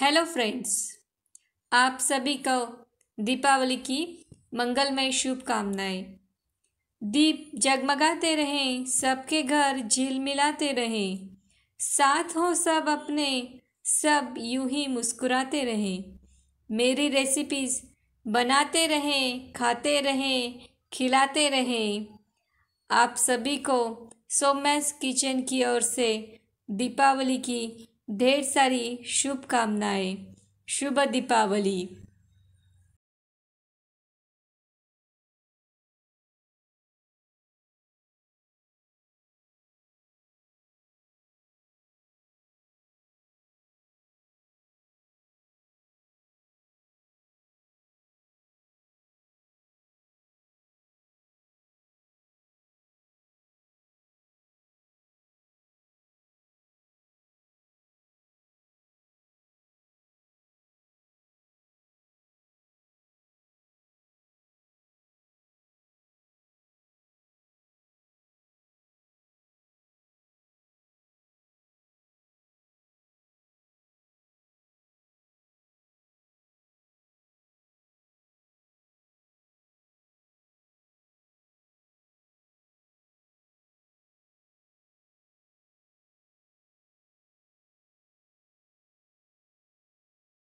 hello friends आप सभी को दीपावली की मंगलमय शुभकामनाएं दीप जगमगाते रहें सबके घर झील मिलाते रहें साथ हो सब अपने सब यूं ही मुस्कुराते रहें मेरी रेसिपीज़ बनाते रहें खाते रहें खिलाते रहें आप सभी को सोमैस किचन की ओर से दीपावली की ढेर सारी शुभकामनाएँ शुभ दीपावली